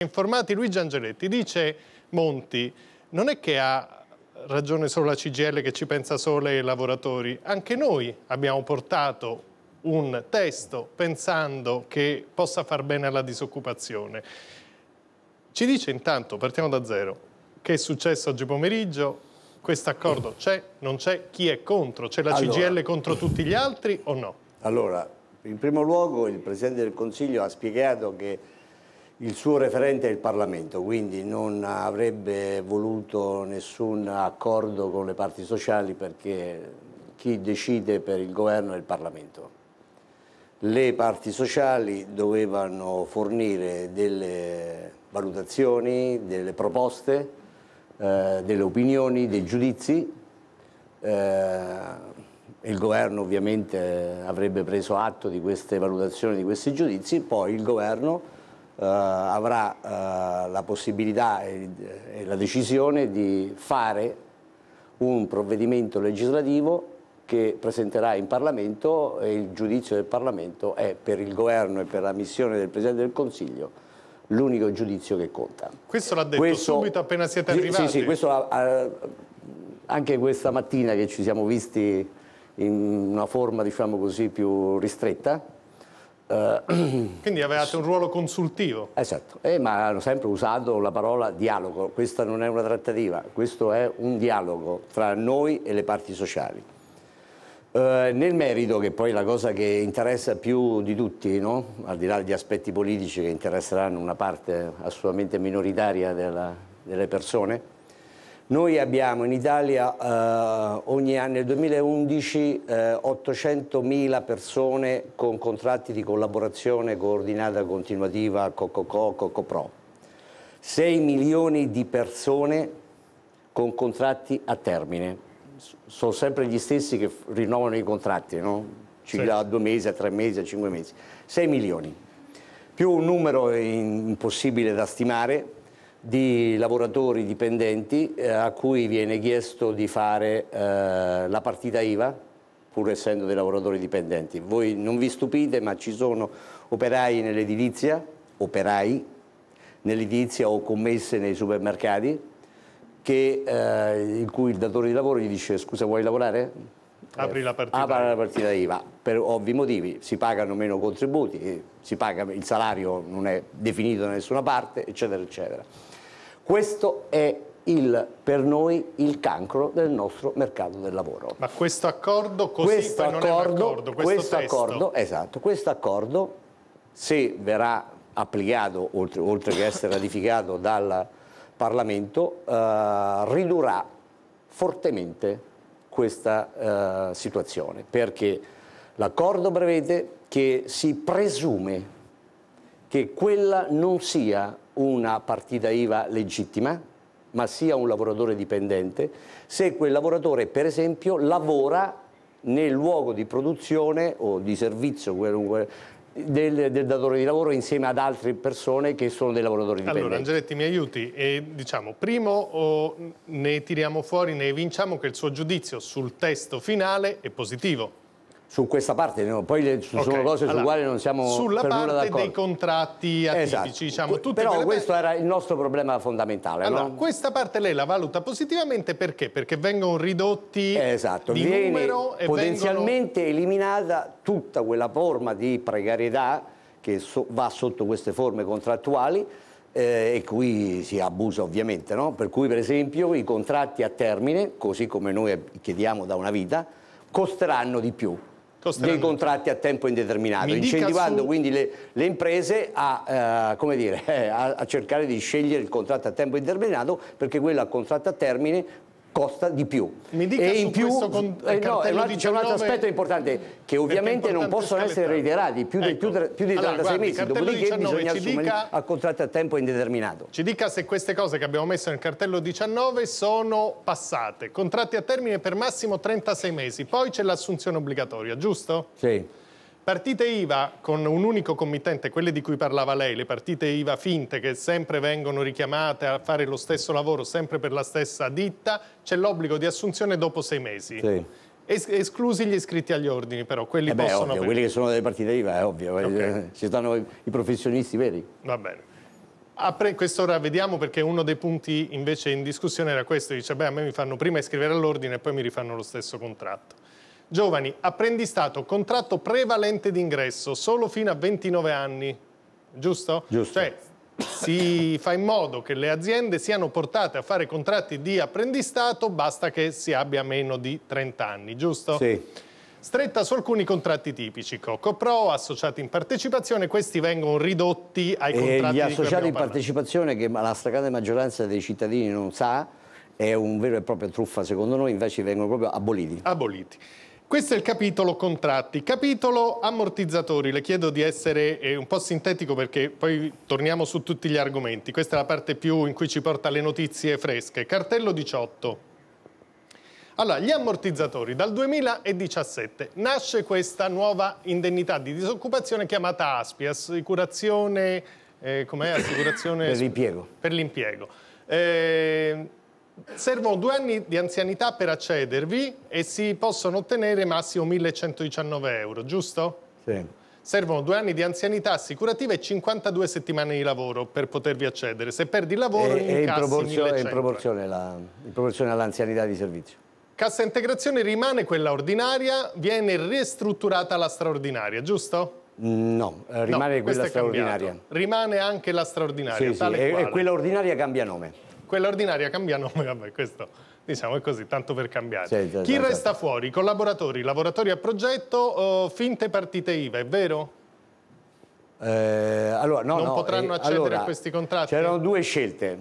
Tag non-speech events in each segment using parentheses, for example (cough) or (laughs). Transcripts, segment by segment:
Informati Luigi Angeletti, dice Monti, non è che ha ragione solo la CGL che ci pensa solo ai lavoratori, anche noi abbiamo portato un testo pensando che possa far bene alla disoccupazione. Ci dice intanto, partiamo da zero, che è successo oggi pomeriggio, questo accordo c'è, non c'è, chi è contro? C'è la allora, CGL contro tutti gli altri o no? Allora, in primo luogo il Presidente del Consiglio ha spiegato che il suo referente è il Parlamento, quindi non avrebbe voluto nessun accordo con le parti sociali perché chi decide per il governo è il Parlamento. Le parti sociali dovevano fornire delle valutazioni, delle proposte, eh, delle opinioni, dei giudizi. Eh, il governo ovviamente avrebbe preso atto di queste valutazioni, di questi giudizi, poi il governo eh, avrà eh, la possibilità e, eh, e la decisione di fare un provvedimento legislativo che presenterà in Parlamento e il giudizio del Parlamento è per il governo e per la missione del Presidente del Consiglio l'unico giudizio che conta. Questo l'ha detto questo, subito appena siete arrivati? Sì, sì, questo, anche questa mattina che ci siamo visti in una forma diciamo così più ristretta eh, (clears throat) Quindi avevate un ruolo consultivo. Esatto, eh, ma hanno sempre usato la parola dialogo. Questa non è una trattativa, questo è un dialogo tra noi e le parti sociali. Eh, nel merito, che poi è la cosa che interessa più di tutti, no? al di là degli aspetti politici che interesseranno una parte assolutamente minoritaria della, delle persone, noi abbiamo in Italia eh, ogni anno, nel 2011, eh, 800.000 persone con contratti di collaborazione coordinata continuativa COCOCO, COCOPRO. 6 milioni di persone con contratti a termine. Sono sempre gli stessi che rinnovano i contratti, no? Ci da due mesi, a tre mesi, a cinque mesi. 6 milioni. Più un numero impossibile da stimare, di lavoratori dipendenti eh, a cui viene chiesto di fare eh, la partita IVA, pur essendo dei lavoratori dipendenti. Voi non vi stupite, ma ci sono operai nell'edilizia, operai nell'edilizia o commesse nei supermercati, che, eh, in cui il datore di lavoro gli dice scusa vuoi lavorare? Apri la partita, apri la partita IVA. Per ovvi motivi, si pagano meno contributi, paga, il salario non è definito da nessuna parte, eccetera, eccetera. Questo è il, per noi il cancro del nostro mercato del lavoro. Ma questo accordo così questo poi accordo, accordo, questo, questo accordo, esatto, questo accordo se verrà applicato oltre, oltre che essere (laughs) ratificato dal Parlamento eh, ridurrà fortemente questa eh, situazione perché l'accordo prevede che si presume che quella non sia una partita IVA legittima, ma sia un lavoratore dipendente, se quel lavoratore per esempio lavora nel luogo di produzione o di servizio del, del, datore di lavoro insieme ad altre persone che sono dei lavoratori dipendenti. Allora Angeletti mi aiuti, e, diciamo, primo oh, ne tiriamo fuori, ne vinciamo che il suo giudizio sul testo finale è positivo su questa parte, no? poi le, okay. sono cose allora, sulle quali non siamo sulla per nulla d'accordo. dei contratti atipici, esatto. diciamo, tutte Però questo era il nostro problema fondamentale. Allora, no? questa parte lei la valuta positivamente perché? Perché vengono ridotti esatto. di Viene numero e potenzialmente vengono... eliminata tutta quella forma di precarietà che so va sotto queste forme contrattuali eh, e qui si abusa ovviamente, no? Per cui per esempio i contratti a termine, così come noi chiediamo da una vita, costeranno di più dei contratti a tempo indeterminato, incentivando su... quindi le, le, imprese a, eh, dire, (laughs) a, a cercare di scegliere il contratto a tempo indeterminato perché quello a contratto a termine costa di più. Mi dica e in più con... eh, no, c'è un altro aspetto importante che ovviamente non possono essere reiterati più, ecco. di, più di ecco. allora, 36 guardi, mesi, dopodiché bisogna assumerli dica... a contratto a tempo indeterminato. Ci dica se queste cose che abbiamo messo nel cartello 19 sono passate, contratti a termine per massimo 36 mesi, poi c'è l'assunzione obbligatoria, giusto? Sì. Partite IVA con un unico committente, quelle di cui parlava lei, le partite IVA finte che sempre vengono richiamate a fare lo stesso lavoro, sempre per la stessa ditta, c'è l'obbligo di assunzione dopo sei mesi. Sì. Es esclusi gli iscritti agli ordini però, quelli eh beh, possono... Ovvio, quelli che sono delle partite IVA è ovvio, eh, okay. ci stanno i, professionisti veri. Va bene. A quest'ora vediamo perché uno dei punti invece in discussione era questo, dice beh a me mi fanno prima iscrivere all'ordine e poi mi rifanno lo stesso contratto. Giovani, apprendistato, contratto prevalente d'ingresso, solo fino a 29 anni, giusto? Giusto. Cioè, si fa in modo che le aziende siano portate a fare contratti di apprendistato, basta che si abbia meno di 30 anni, giusto? Sì stretta su alcuni contratti tipici. CoCoPro, associati in partecipazione, questi vengono ridotti ai contratti e Gli associati in partecipazione, che la stragrande maggioranza dei cittadini non sa, è un vero e proprio truffa secondo noi, invece vengono proprio aboliti. Aboliti. Questo è il capitolo contratti. Capitolo ammortizzatori. Le chiedo di essere eh, un po' sintetico perché poi torniamo su tutti gli argomenti. Questa è la parte più in cui ci porta le notizie fresche. Cartello 18. Allora, gli ammortizzatori. Dal 2017 nasce questa nuova indennità di disoccupazione chiamata ASPI, assicurazione... Eh, com'è? Assicurazione... per l'impiego. Per l'impiego. Eh, Servono due anni di anzianità per accedervi e si possono ottenere massimo 1119 euro, giusto? Sì. Servono due anni di anzianità assicurativa e 52 settimane di lavoro per potervi accedere. Se perdi il lavoro, e, e in proporzione, in proporzione, la, in proporzione all'anzianità di servizio. Cassa integrazione rimane quella ordinaria, viene ristrutturata la straordinaria, giusto? No, rimane no, quella straordinaria. Rimane anche la straordinaria. Sì, sì. E, e quella ordinaria cambia nome quella ordinaria cambia nome, vabbè, questo diciamo è così, tanto per cambiare. Certo, Chi certo. resta fuori? Collaboratori, lavoratori a progetto, finte partite IVA, è vero? Eh, allora, no, non no, potranno eh, accedere allora, a questi contratti? C'erano due scelte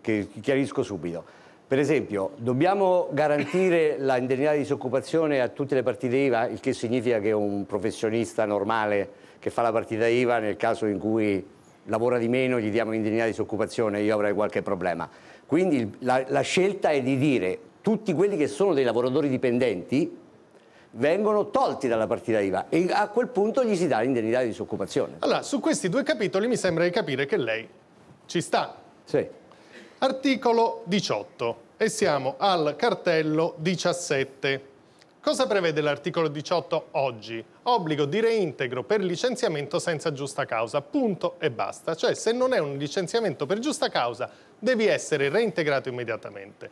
che chiarisco subito. Per esempio, dobbiamo garantire l'indennità (laughs) di disoccupazione a tutte le partite IVA, il che significa che un professionista normale che fa la partita IVA nel caso in cui lavora di meno, gli diamo indennità di disoccupazione, io avrei qualche problema. Quindi la, la scelta è di dire tutti quelli che sono dei lavoratori dipendenti vengono tolti dalla partita IVA e a quel punto gli si dà l'indennità di disoccupazione. Allora, su questi due capitoli mi sembra di capire che lei ci sta. Sì. Articolo 18 e siamo al cartello 17. Cosa prevede l'articolo 18 oggi? Obbligo di reintegro per licenziamento senza giusta causa, punto e basta. Cioè se non è un licenziamento per giusta causa devi essere reintegrato immediatamente.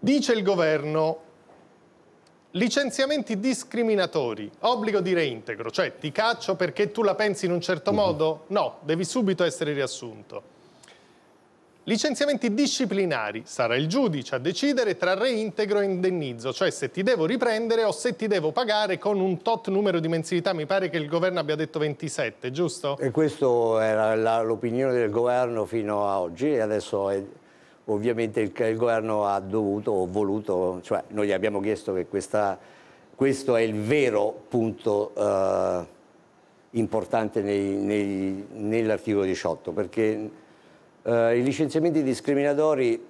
Dice il governo licenziamenti discriminatori, obbligo di reintegro, cioè ti caccio perché tu la pensi in un certo mhm. modo? No, devi subito essere riassunto. Licenziamenti disciplinari. Sarà il giudice a decidere tra reintegro e indennizzo, cioè se ti devo riprendere o se ti devo pagare con un tot numero di mensilità. Mi pare che il governo abbia detto 27, giusto? E questa era l'opinione del governo fino a oggi e adesso è, ovviamente il, il, governo ha dovuto o voluto, cioè noi gli abbiamo chiesto che questa, questo è il vero punto eh, importante nell'articolo 18 perché eh, i licenziamenti discriminatori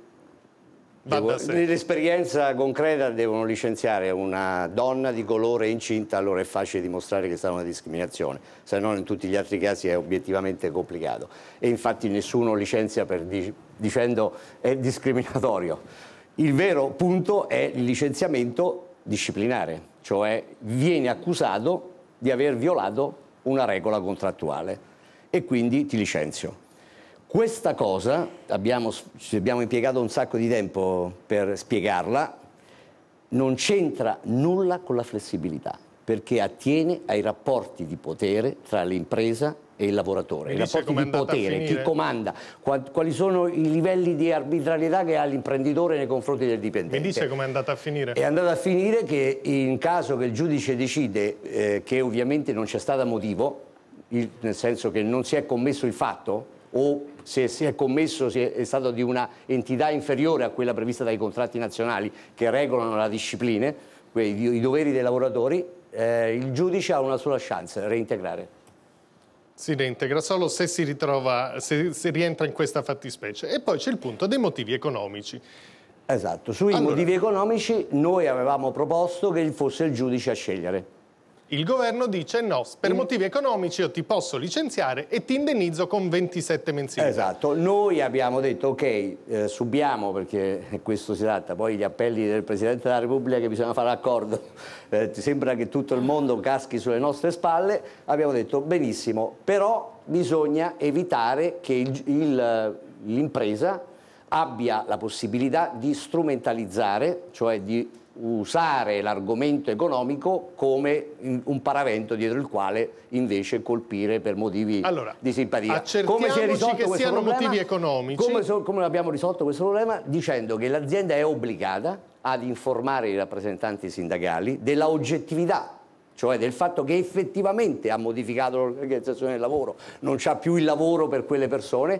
Devo, nell'esperienza concreta devono licenziare una donna di colore incinta, allora è facile dimostrare che è stata una discriminazione, se non in tutti gli altri casi è obiettivamente complicato. E infatti nessuno licenzia di, dicendo è discriminatorio. Il vero punto è il licenziamento disciplinare, cioè vieni accusato di aver violato una regola contrattuale e quindi ti licenzio. Questa cosa, abbiamo, ci abbiamo impiegato un sacco di tempo per spiegarla, non c'entra nulla con la flessibilità, perché attiene ai rapporti di potere tra l'impresa e il lavoratore, i rapporti di potere, chi comanda, quali sono i livelli di arbitrarietà che ha l'imprenditore nei confronti del dipendente. Mi dice come è andata a finire? È andata a finire che in caso che il giudice decide eh, che ovviamente non c'è stato motivo, il, nel senso che non si è commesso il fatto, o se si è commesso se è stato di una entità inferiore a quella prevista dai contratti nazionali che regolano la disciplina, i doveri dei lavoratori, eh, il giudice ha una sola chance, reintegrare. Si reintegra solo se si, ritrova, se si rientra in questa fattispecie. E poi c'è il punto dei motivi economici. Esatto, sui allora... motivi economici noi avevamo proposto che fosse il giudice a scegliere. Il governo dice no, per motivi economici io ti posso licenziare e ti indennizzo con 27 mensili. Esatto, noi abbiamo detto ok, eh, subiamo perché (laughs) questo si tratta, poi gli appelli del Presidente della Repubblica che bisogna fare accordo, (laughs) eh, sembra che tutto il mondo caschi sulle nostre spalle, abbiamo detto benissimo, però bisogna evitare che l'impresa abbia la possibilità di strumentalizzare, cioè di usare l'argomento economico come un paravento dietro il quale invece colpire per motivi allora, di simpatia. Come si è risolto che siano problema? motivi economici. Come, so, come abbiamo risolto questo problema? Dicendo che l'azienda è obbligata ad informare i rappresentanti sindacali della oggettività cioè del fatto che effettivamente ha modificato l'organizzazione del lavoro, non c'ha più il lavoro per quelle persone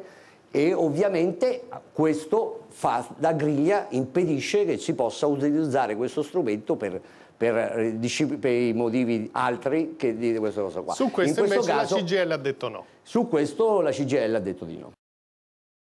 e ovviamente questo fa da griglia, impedisce che si possa utilizzare questo strumento per, per, eh, per i motivi altri che di questa cosa qua. Su questo, in questo caso, la CGL ha detto no. Su questo la CGL ha detto di no.